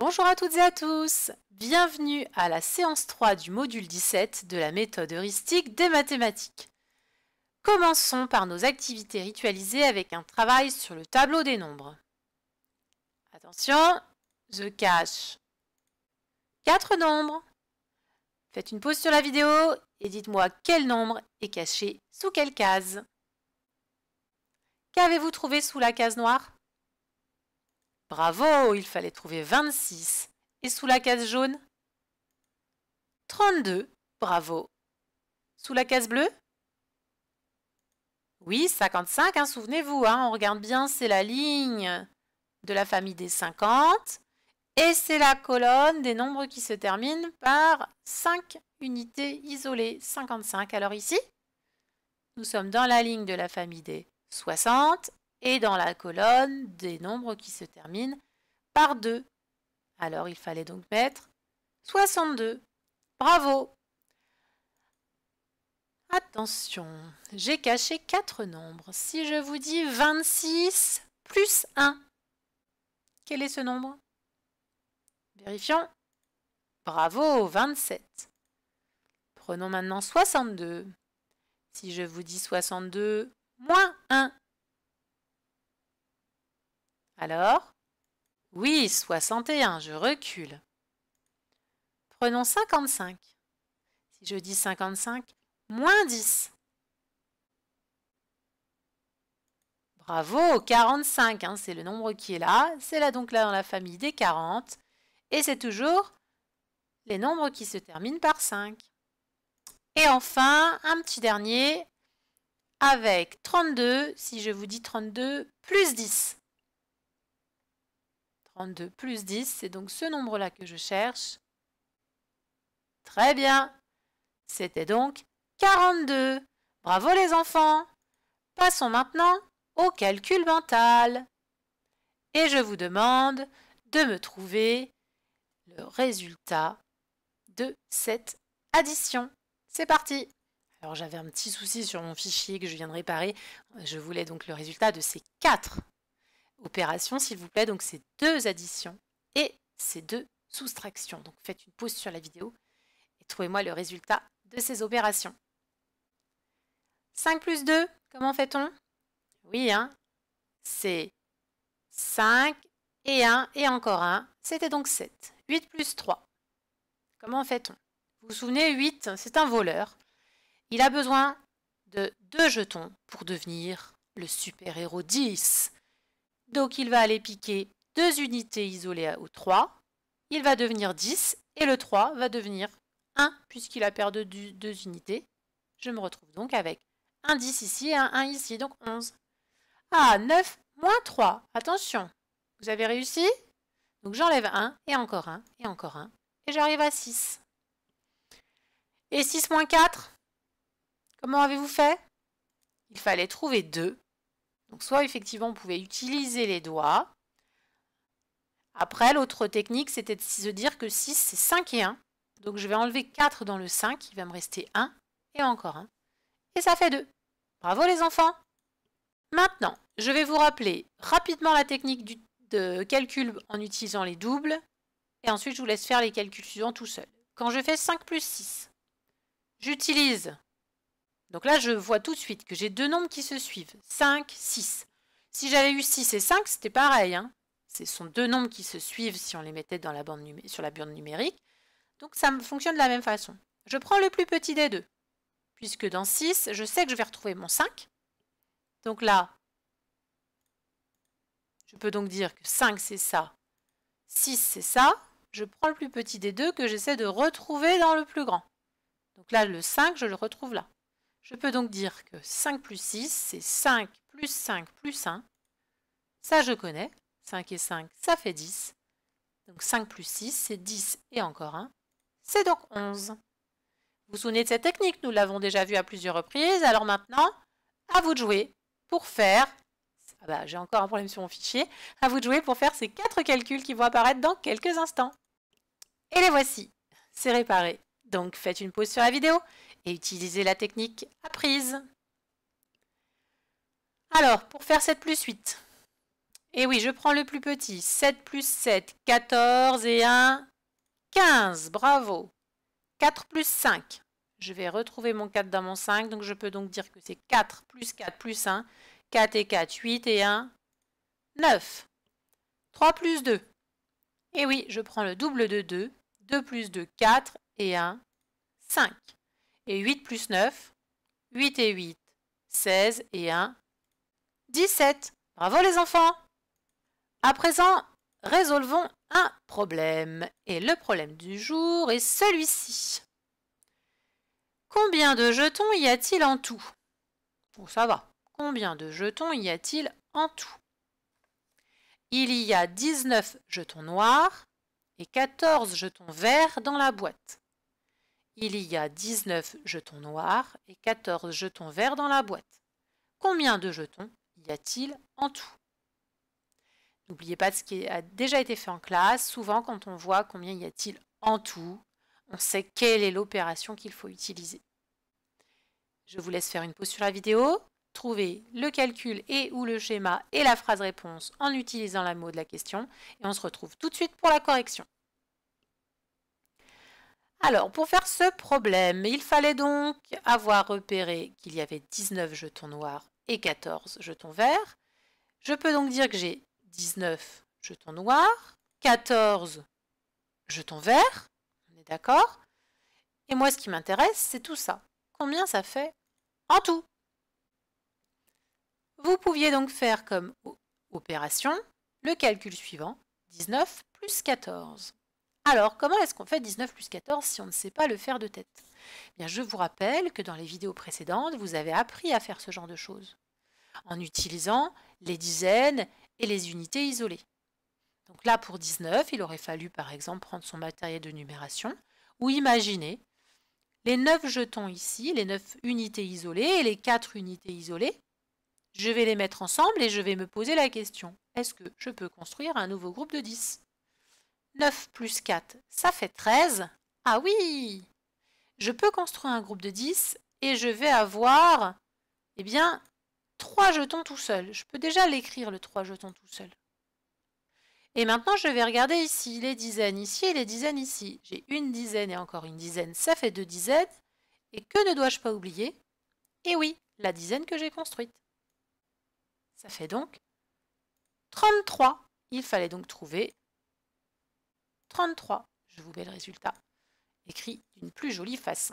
Bonjour à toutes et à tous Bienvenue à la séance 3 du module 17 de la méthode heuristique des mathématiques. Commençons par nos activités ritualisées avec un travail sur le tableau des nombres. Attention, je cache 4 nombres. Faites une pause sur la vidéo et dites-moi quel nombre est caché sous quelle case. Qu'avez-vous trouvé sous la case noire Bravo, il fallait trouver 26. Et sous la case jaune 32. Bravo. Sous la case bleue Oui, 55, hein, souvenez-vous, hein, on regarde bien, c'est la ligne de la famille des 50. Et c'est la colonne des nombres qui se terminent par 5 unités isolées, 55. Alors ici, nous sommes dans la ligne de la famille des 60 et dans la colonne des nombres qui se terminent par 2. Alors il fallait donc mettre 62. Bravo Attention, j'ai caché 4 nombres. Si je vous dis 26 plus 1, quel est ce nombre Vérifions. Bravo, 27. Prenons maintenant 62. Si je vous dis 62 moins 1, alors Oui, 61, je recule. Prenons 55. Si je dis 55, moins 10. Bravo, 45, hein, c'est le nombre qui est là. C'est là donc là dans la famille des 40. Et c'est toujours les nombres qui se terminent par 5. Et enfin, un petit dernier avec 32, si je vous dis 32, plus 10. 42 plus 10, c'est donc ce nombre-là que je cherche. Très bien. C'était donc 42. Bravo les enfants. Passons maintenant au calcul mental. Et je vous demande de me trouver le résultat de cette addition. C'est parti Alors j'avais un petit souci sur mon fichier que je viens de réparer. Je voulais donc le résultat de ces quatre opération, s'il vous plaît. Donc c'est deux additions et c'est deux soustractions. Donc faites une pause sur la vidéo et trouvez-moi le résultat de ces opérations. 5 plus 2, comment fait-on Oui, hein, c'est 5 et 1 et encore 1, c'était donc 7. 8 plus 3, comment fait-on Vous vous souvenez, 8, c'est un voleur. Il a besoin de deux jetons pour devenir le super-héros 10. Donc il va aller piquer deux unités isolées au 3. Il va devenir 10 et le 3 va devenir 1 puisqu'il a perdu deux unités. Je me retrouve donc avec un 10 ici et un 1 ici, donc 11. Ah, 9 moins 3. Attention, vous avez réussi Donc j'enlève 1 et encore 1 et encore 1 et j'arrive à 6. Et 6 moins 4 Comment avez-vous fait Il fallait trouver 2 donc soit effectivement on pouvait utiliser les doigts. Après, l'autre technique, c'était de se dire que 6, c'est 5 et 1. Donc je vais enlever 4 dans le 5, il va me rester 1 et encore 1. Et ça fait 2. Bravo les enfants Maintenant, je vais vous rappeler rapidement la technique de calcul en utilisant les doubles. Et ensuite, je vous laisse faire les calculs suivants tout seul. Quand je fais 5 plus 6, j'utilise donc là, je vois tout de suite que j'ai deux nombres qui se suivent, 5, 6. Si j'avais eu 6 et 5, c'était pareil. Hein. Ce sont deux nombres qui se suivent si on les mettait dans la bande sur la bande numérique. Donc ça me fonctionne de la même façon. Je prends le plus petit des deux, puisque dans 6, je sais que je vais retrouver mon 5. Donc là, je peux donc dire que 5 c'est ça, 6 c'est ça. Je prends le plus petit des deux que j'essaie de retrouver dans le plus grand. Donc là, le 5, je le retrouve là. Je peux donc dire que 5 plus 6, c'est 5 plus 5 plus 1. Ça, je connais. 5 et 5, ça fait 10. Donc 5 plus 6, c'est 10 et encore 1. C'est donc 11. Vous vous souvenez de cette technique, nous l'avons déjà vue à plusieurs reprises. Alors maintenant, à vous de jouer pour faire... Ah bah, J'ai encore un problème sur mon fichier. À vous de jouer pour faire ces 4 calculs qui vont apparaître dans quelques instants. Et les voici. C'est réparé. Donc faites une pause sur la vidéo et utiliser la technique apprise. Alors, pour faire 7 plus 8, et eh oui, je prends le plus petit, 7 plus 7, 14 et 1, 15, bravo 4 plus 5, je vais retrouver mon 4 dans mon 5, donc je peux donc dire que c'est 4 plus 4 plus 1, 4 et 4, 8 et 1, 9. 3 plus 2. Et eh oui, je prends le double de 2, 2 plus 2, 4 et 1, 5. Et 8 plus 9, 8 et 8, 16 et 1, 17. Bravo les enfants À présent, résolvons un problème. Et le problème du jour est celui-ci. Combien de jetons y a-t-il en tout Bon, ça va. Combien de jetons y a-t-il en tout Il y a 19 jetons noirs et 14 jetons verts dans la boîte. Il y a 19 jetons noirs et 14 jetons verts dans la boîte. Combien de jetons y a-t-il en tout N'oubliez pas de ce qui a déjà été fait en classe. Souvent, quand on voit combien y a-t-il en tout, on sait quelle est l'opération qu'il faut utiliser. Je vous laisse faire une pause sur la vidéo. Trouvez le calcul et ou le schéma et la phrase réponse en utilisant la mot de la question. Et on se retrouve tout de suite pour la correction. Alors, pour faire ce problème, il fallait donc avoir repéré qu'il y avait 19 jetons noirs et 14 jetons verts. Je peux donc dire que j'ai 19 jetons noirs, 14 jetons verts, on est d'accord Et moi, ce qui m'intéresse, c'est tout ça. Combien ça fait en tout Vous pouviez donc faire comme opération le calcul suivant, 19 plus 14. Alors, comment est-ce qu'on fait 19 plus 14 si on ne sait pas le faire de tête eh bien, Je vous rappelle que dans les vidéos précédentes, vous avez appris à faire ce genre de choses, en utilisant les dizaines et les unités isolées. Donc là, pour 19, il aurait fallu par exemple prendre son matériel de numération, ou imaginer les 9 jetons ici, les 9 unités isolées et les 4 unités isolées, je vais les mettre ensemble et je vais me poser la question, est-ce que je peux construire un nouveau groupe de 10 9 plus 4, ça fait 13. Ah oui Je peux construire un groupe de 10 et je vais avoir, eh bien, 3 jetons tout seul. Je peux déjà l'écrire, le 3 jetons tout seul. Et maintenant, je vais regarder ici, les dizaines ici et les dizaines ici. J'ai une dizaine et encore une dizaine, ça fait deux dizaines. Et que ne dois-je pas oublier Eh oui, la dizaine que j'ai construite. Ça fait donc 33. Il fallait donc trouver 33. Je vous mets le résultat écrit d'une plus jolie façon.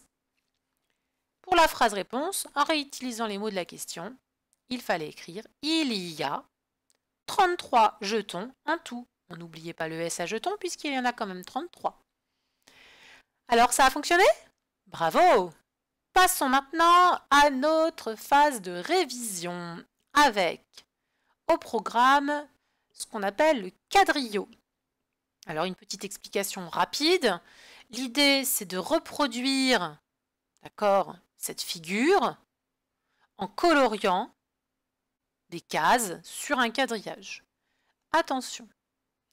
Pour la phrase réponse, en réutilisant les mots de la question, il fallait écrire Il y a 33 jetons en tout. On n'oubliait pas le S à jetons puisqu'il y en a quand même 33. Alors ça a fonctionné Bravo Passons maintenant à notre phase de révision avec au programme ce qu'on appelle le quadrillo. Alors une petite explication rapide. L'idée, c'est de reproduire, d'accord, cette figure en coloriant des cases sur un quadrillage. Attention,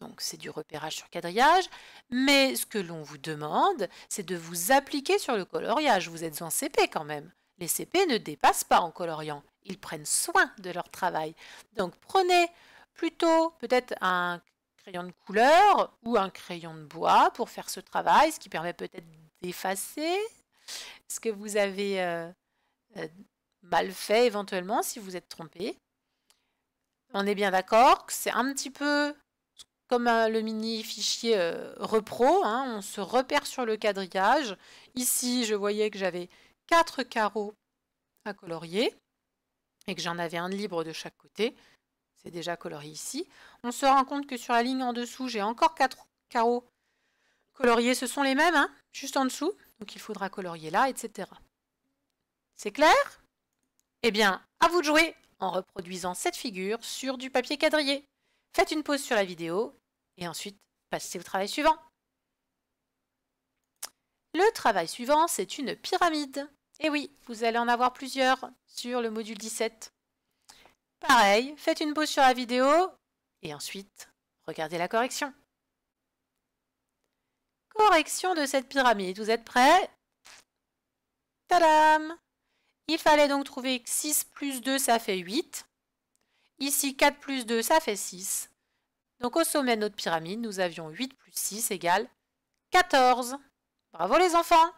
donc c'est du repérage sur quadrillage, mais ce que l'on vous demande, c'est de vous appliquer sur le coloriage. Vous êtes en CP quand même. Les CP ne dépassent pas en coloriant. Ils prennent soin de leur travail. Donc prenez plutôt peut-être un crayon de couleur ou un crayon de bois pour faire ce travail, ce qui permet peut-être d'effacer ce que vous avez euh, euh, mal fait éventuellement si vous êtes trompé. On est bien d'accord que c'est un petit peu comme euh, le mini fichier repro, hein. on se repère sur le quadrillage. Ici, je voyais que j'avais quatre carreaux à colorier et que j'en avais un libre de chaque côté c'est déjà colorié ici. On se rend compte que sur la ligne en dessous, j'ai encore quatre carreaux coloriés. Ce sont les mêmes, hein, juste en dessous. Donc il faudra colorier là, etc. C'est clair Eh bien, à vous de jouer en reproduisant cette figure sur du papier quadrillé. Faites une pause sur la vidéo et ensuite passez au travail suivant. Le travail suivant, c'est une pyramide. Et eh oui, vous allez en avoir plusieurs sur le module 17. Pareil, faites une pause sur la vidéo et ensuite regardez la correction. Correction de cette pyramide, vous êtes prêts Tadam Il fallait donc trouver que 6 plus 2, ça fait 8. Ici, 4 plus 2, ça fait 6. Donc au sommet de notre pyramide, nous avions 8 plus 6 égale 14. Bravo les enfants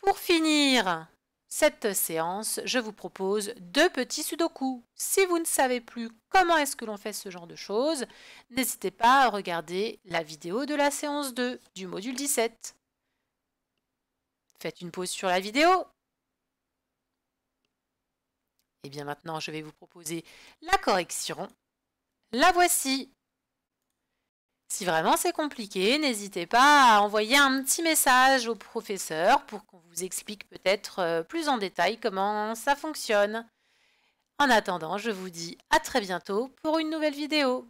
Pour finir, cette séance, je vous propose deux petits sudoku. Si vous ne savez plus comment est-ce que l'on fait ce genre de choses, n'hésitez pas à regarder la vidéo de la séance 2 du module 17. Faites une pause sur la vidéo. Et eh bien maintenant, je vais vous proposer la correction. La voici si vraiment c'est compliqué, n'hésitez pas à envoyer un petit message au professeur pour qu'on vous explique peut-être euh, plus en détail comment ça fonctionne. En attendant, je vous dis à très bientôt pour une nouvelle vidéo.